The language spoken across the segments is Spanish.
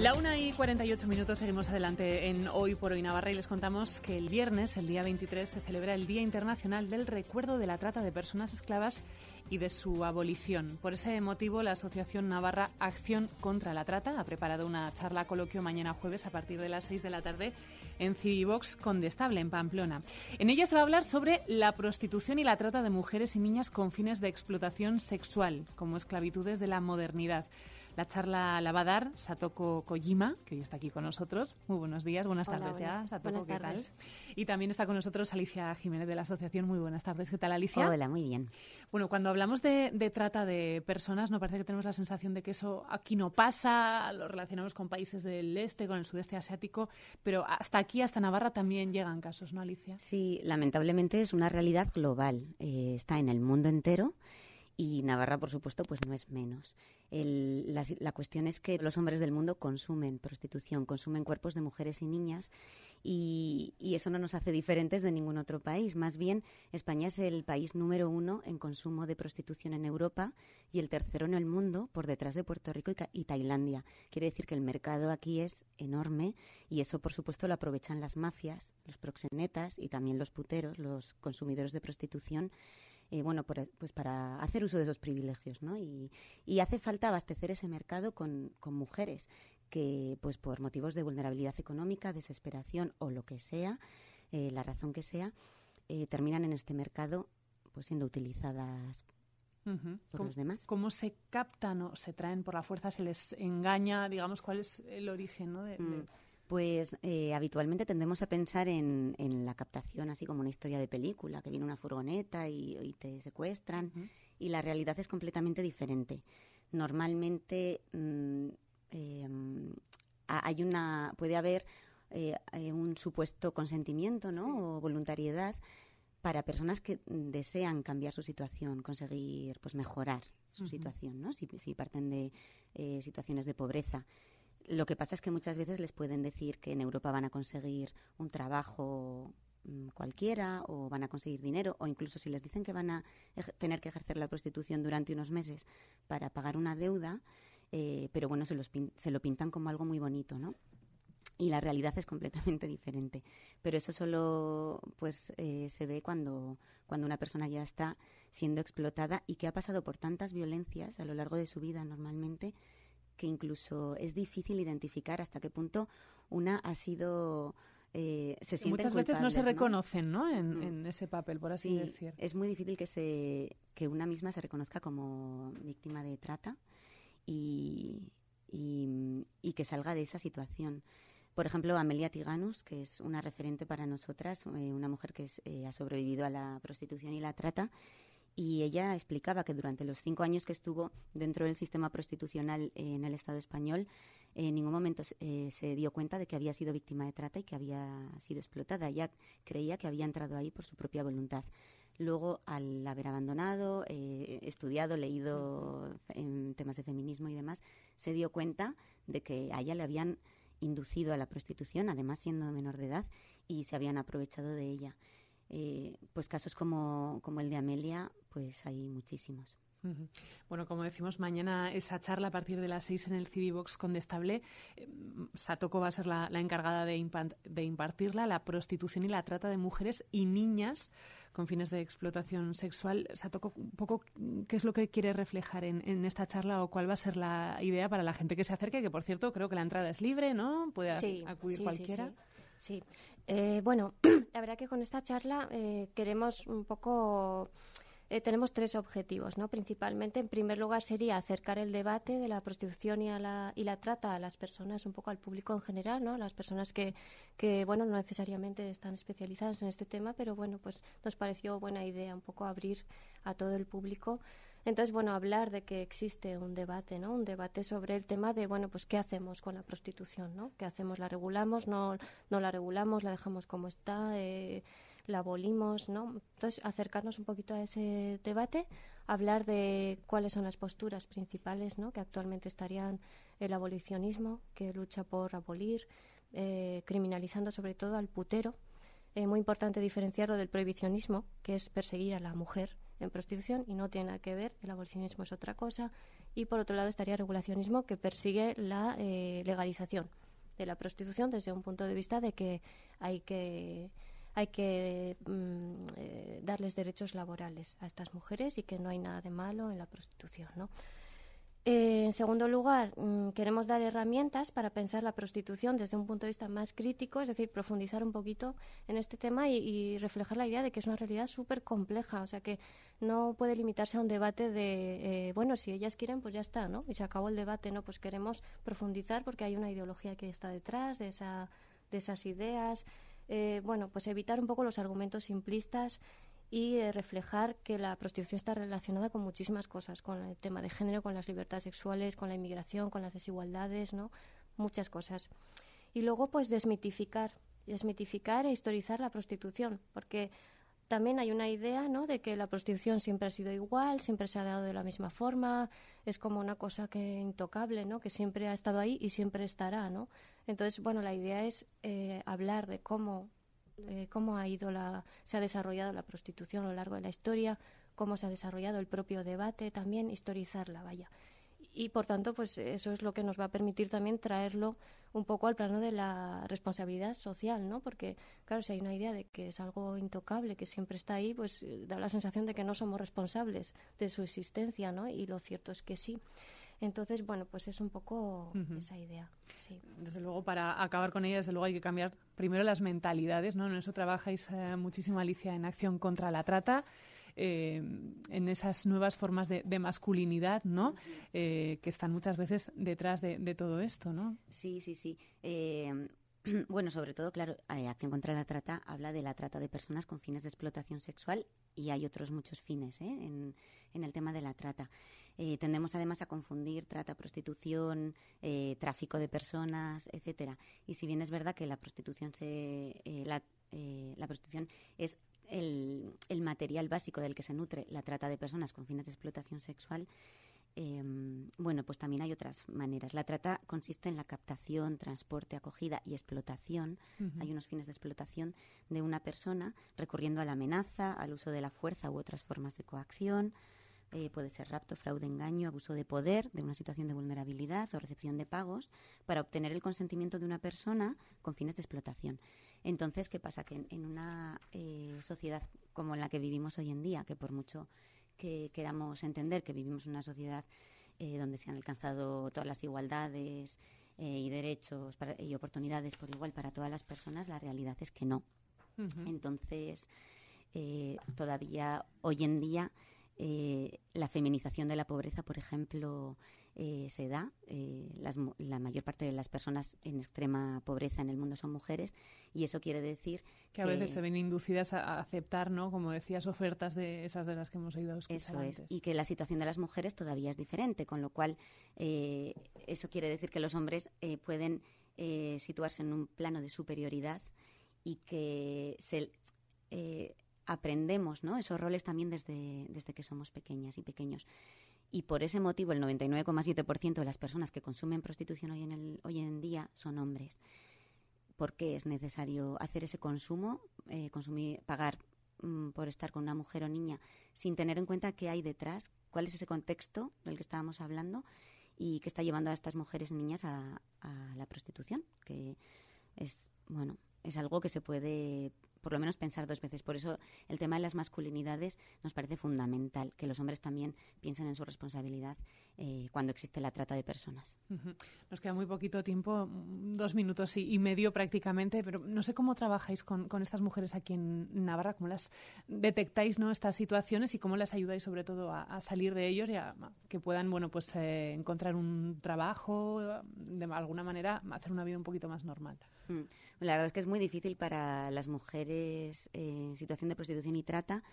La 1 y 48 minutos seguimos adelante en Hoy por Hoy Navarra y les contamos que el viernes, el día 23, se celebra el Día Internacional del Recuerdo de la Trata de Personas Esclavas y de su abolición. Por ese motivo, la Asociación Navarra Acción contra la Trata ha preparado una charla coloquio mañana jueves a partir de las 6 de la tarde en Civivox Condestable, en Pamplona. En ella se va a hablar sobre la prostitución y la trata de mujeres y niñas con fines de explotación sexual, como esclavitudes de la modernidad. La charla la va a dar Satoko Kojima, que hoy está aquí con nosotros. Muy buenos días, buenas tardes ya, Satoko, ¿qué tal? Y también está con nosotros Alicia Jiménez de la Asociación. Muy buenas tardes, ¿qué tal Alicia? Hola, muy bien. Bueno, cuando hablamos de, trata de personas, no parece que tenemos la sensación de que eso aquí no pasa, lo relacionamos con países del este, con el sudeste asiático, pero hasta aquí, hasta Navarra también llegan casos, ¿no, Alicia? Sí, lamentablemente es una realidad global, eh, está en el mundo entero y Navarra, por supuesto, pues no es menos. la, cuestión es que los hombres del mundo consumen prostitución, consumen cuerpos de mujeres y niñas y, eso no nos hace diferentes de ningún otro país. Más bien, España es el país número uno en consumo de prostitución en Europa y el tercero en el mundo por detrás de Puerto Rico y, y Tailandia. Quiere decir que el mercado aquí es enorme y eso, por supuesto, lo aprovechan las mafias, los proxenetas y también los puteros, los consumidores de prostitución. Eh, bueno, eh, pues para hacer uso de esos privilegios, ¿no? Y, hace falta abastecer ese mercado con, mujeres que, pues por motivos de vulnerabilidad económica, desesperación o lo que sea, eh, la razón que sea, terminan en este mercado pues siendo utilizadas por los demás. ¿Cómo se captan o se traen por la fuerza, se les engaña, digamos, cuál es el origen ¿no? de mm. Pues eh, habitualmente tendemos a pensar en, la captación así como una historia de película, que viene una furgoneta y, te secuestran, y la realidad es completamente diferente. Normalmente mm, eh, hay una, puede haber eh, un supuesto consentimiento ¿no? o voluntariedad para personas que desean cambiar su situación, conseguir pues mejorar su situación, ¿no? si parten de situaciones de pobreza lo que pasa es que muchas veces les pueden decir que en Europa van a conseguir un trabajo mm, cualquiera o van a conseguir dinero o incluso si les dicen que van a tener que ejercer la prostitución durante unos meses para pagar una deuda, eh, pero bueno, se, lo pintan como algo muy bonito, ¿no? Y la realidad es completamente diferente. Pero eso solo pues, eh, se ve cuando, cuando una persona ya está siendo explotada y que ha pasado por tantas violencias a lo largo de su vida normalmente que incluso es difícil identificar hasta qué punto una ha sido eh, se Muchas veces no se reconocen, ¿no? Mm. En, ese papel, por así sí, decir. Es muy difícil que, se, que una misma se reconozca como víctima de trata y, y, que salga de esa situación. Por ejemplo, Amelia Tiganus, que es una referente para nosotras, eh, una mujer que eh, ha sobrevivido a la prostitución y la trata, y ella explicaba que durante los cinco años que estuvo dentro del sistema prostitucional en el Estado español, en ningún momento eh, se dio cuenta de que había sido víctima de trata y que había sido explotada. Ella creía que había entrado ahí por su propia voluntad. Luego, al haber abandonado, eh, estudiado, leído en temas de feminismo y demás, se dio cuenta de que a ella le habían inducido a la prostitución, además siendo menor de edad, y se habían aprovechado de ella. Eh, pues casos como, el de Amelia, pues hay muchísimos. Bueno, como decimos, mañana esa charla a partir de las seis en el Civibox con Destable. Eh, Satoko va a ser la, encargada de, impartirla, la prostitución y la trata de mujeres y niñas con fines de explotación sexual. Satoko, un poco, ¿qué es lo que quiere reflejar en, esta charla o cuál va a ser la idea para la gente que se acerque? Que, por cierto, creo que la entrada es libre, ¿no? Puede acudir cualquiera. Sí, eh, bueno, la verdad que con esta charla eh, queremos un poco... Eh, tenemos tres objetivos, ¿no? Principalmente, en primer lugar, sería acercar el debate de la prostitución y, a la, y la trata a las personas, un poco al público en general, ¿no? Las personas que, que, bueno, no necesariamente están especializadas en este tema, pero bueno, pues nos pareció buena idea un poco abrir a todo el público entonces, bueno, hablar de que existe un debate, ¿no? Un debate sobre el tema de, bueno, pues qué hacemos con la prostitución, ¿no? ¿Qué hacemos? ¿La regulamos? ¿No, no la regulamos? ¿La dejamos como está? Eh, ¿La abolimos? ¿No? Entonces, acercarnos un poquito a ese debate, hablar de cuáles son las posturas principales, ¿no? Que actualmente estarían el abolicionismo, que lucha por abolir, eh, criminalizando sobre todo al putero. Eh, muy importante diferenciarlo del prohibicionismo, que es perseguir a la mujer, en prostitución y no tiene nada que ver, el abolicionismo es otra cosa. Y por otro lado estaría el regulacionismo que persigue la eh, legalización de la prostitución desde un punto de vista de que hay que hay que mm, eh, darles derechos laborales a estas mujeres y que no hay nada de malo en la prostitución, ¿no? Eh, en segundo lugar, mm, queremos dar herramientas para pensar la prostitución desde un punto de vista más crítico, es decir, profundizar un poquito en este tema y, reflejar la idea de que es una realidad súper compleja, o sea, que no puede limitarse a un debate de, eh, bueno, si ellas quieren, pues ya está, ¿no? Y se acabó el debate, ¿no? Pues queremos profundizar porque hay una ideología que está detrás de, esas ideas. Eh, bueno, pues evitar un poco los argumentos simplistas y eh, reflejar que la prostitución está relacionada con muchísimas cosas, con el tema de género, con las libertades sexuales, con la inmigración, con las desigualdades, ¿no? Muchas cosas. Y luego, pues, desmitificar, desmitificar e historizar la prostitución, porque también hay una idea, ¿no?, de que la prostitución siempre ha sido igual, siempre se ha dado de la misma forma, es como una cosa que intocable, ¿no?, que siempre ha estado ahí y siempre estará, ¿no? Entonces, bueno, la idea es eh, hablar de cómo eh, cómo ha ido la, se ha desarrollado la prostitución a lo largo de la historia, cómo se ha desarrollado el propio debate, también historizarla, vaya. Y por tanto, pues eso es lo que nos va a permitir también traerlo un poco al plano de la responsabilidad social, ¿no? Porque, claro, si hay una idea de que es algo intocable, que siempre está ahí, pues eh, da la sensación de que no somos responsables de su existencia, ¿no? Y lo cierto es que sí. Entonces, bueno, pues es un poco esa idea. Sí. Desde luego, para acabar con ella, desde luego hay que cambiar primero las mentalidades, ¿no? En eso trabajáis eh, muchísimo, Alicia, en acción contra la trata. Eh, en esas nuevas formas de, masculinidad, ¿no? Eh, que están muchas veces detrás de, todo esto, ¿no? Sí, sí, sí. bueno, sobre todo, claro, Acción contra la Trata habla de la trata de personas con fines de explotación sexual y hay otros muchos fines en el tema de la trata. Eh, tendemos además a confundir trata, prostitución, eh, tráfico de personas, etcétera. Y si bien es verdad que la prostitución se, eh, la, la prostitución es el, material básico del que se nutre la trata de personas con fines de explotación sexual, em, bueno, pues también hay otras maneras. La trata consiste en la captación, transporte, acogida y explotación. Hay unos fines de explotación de una persona recurriendo a la amenaza, al uso de la fuerza u otras formas de coacción, eh, puede ser rapto, fraude, engaño, abuso de poder, de una situación de vulnerabilidad o recepción de pagos, para obtener el consentimiento de una persona con fines de explotación. Entonces, ¿qué pasa? Que en, una eh, sociedad como la que vivimos hoy en día, que por mucho que queramos entender que vivimos en una sociedad eh, donde se han alcanzado todas las igualdades y derechos y oportunidades por igual para todas las personas, la realidad es que no. Entonces, todavía hoy en día eh, la feminización de la pobreza, por ejemplo, eh, se da. Eh, la mayor parte de las personas en extrema pobreza en el mundo son mujeres y eso quiere decir que, a veces se ven inducidas a aceptar, ¿no? Como decías, ofertas de esas de las que hemos ido escuchar. Eso es. Y que la situación de las mujeres todavía es diferente, con lo cual eso quiere decir que los hombres pueden situarse en un plano de superioridad y que se aprendemos ¿no? esos roles también desde, desde que somos pequeñas y pequeños. Y por ese motivo el 99,7% de las personas que consumen prostitución hoy en, el, hoy en día son hombres. ¿Por qué es necesario hacer ese consumo, eh, consumir, pagar mm, por estar con una mujer o niña, sin tener en cuenta qué hay detrás, cuál es ese contexto del que estábamos hablando y que está llevando a estas mujeres y niñas a, a la prostitución? Que es, bueno, es algo que se puede por lo menos pensar dos veces. Por eso el tema de las masculinidades nos parece fundamental, que los hombres también piensen en su responsabilidad eh, cuando existe la trata de personas. Nos queda muy poquito tiempo, mm, dos minutos y, medio prácticamente, pero no sé cómo trabajáis con, estas mujeres aquí en Navarra, cómo las detectáis ¿no? estas situaciones y cómo las ayudáis sobre todo a, salir de ellos y a, que puedan bueno, pues, eh, encontrar un trabajo, de alguna manera hacer una vida un poquito más normal. Mm. La verdad es que es muy difícil para las mujeres eh, en situación de prostitución y trata,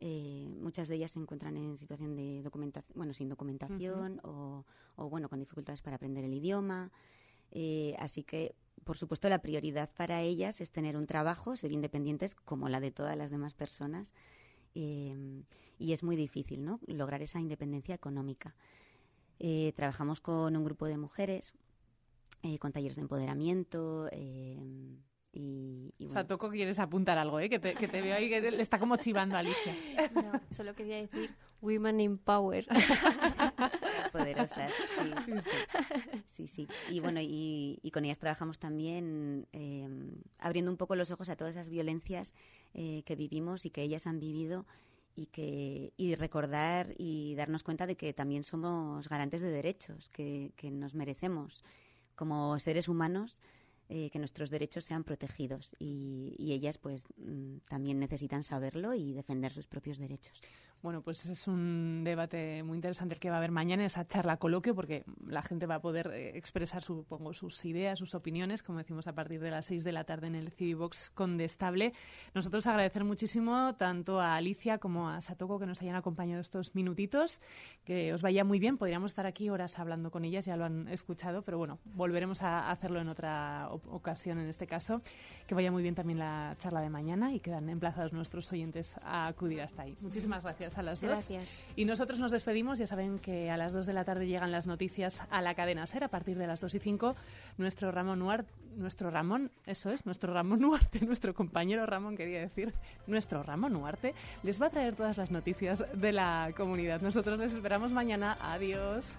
eh, muchas de ellas se encuentran en situación de documentación, bueno, sin documentación o, bueno, con dificultades para aprender el idioma. Eh, así que, por supuesto, la prioridad para ellas es tener un trabajo, ser independientes como la de todas las demás personas. Em, y es muy difícil, ¿no? Lograr esa independencia económica. trabajamos con un grupo de mujeres, con talleres de empoderamiento, em, y, O sea, Toco, quieres apuntar algo, ¿eh? que, te, veo ahí que le está como chivando a Alicia. solo quería decir Women in Power. Poderosas, sí sí, Y bueno, y, con ellas trabajamos también em, abriendo un poco los ojos a todas esas violencias eh, que vivimos y que ellas han vivido y que y recordar y darnos cuenta de que también somos garantes de derechos que, que nos merecemos como seres humanos eh, que nuestros derechos sean protegidos y, y ellas pues mm, también necesitan saberlo y defender sus propios derechos. Bueno, pues es un debate muy interesante el que va a haber mañana, esa charla coloquio, porque la gente va a poder eh, expresar, supongo, sus ideas, sus opiniones, como decimos, a partir de las seis de la tarde en el Civibox Condestable. Nosotros agradecer muchísimo tanto a Alicia como a Satoko que nos hayan acompañado estos minutitos, que os vaya muy bien. Podríamos estar aquí horas hablando con ellas, ya lo han escuchado, pero bueno, volveremos a hacerlo en otra ocasión en este caso. Que vaya muy bien también la charla de mañana y quedan emplazados nuestros oyentes a acudir hasta ahí. Muchísimas gracias a las Gracias. Y nosotros nos despedimos. Ya saben que a las 2 de la tarde llegan las noticias a la cadena SER. A partir de las 2 y 5, nuestro Ramón Nuarte, nuestro Ramón, eso es, nuestro Ramón Nuarte, nuestro compañero Ramón, quería decir, nuestro Ramón Nuarte les va a traer todas las noticias de la comunidad. Nosotros les esperamos mañana. Adiós.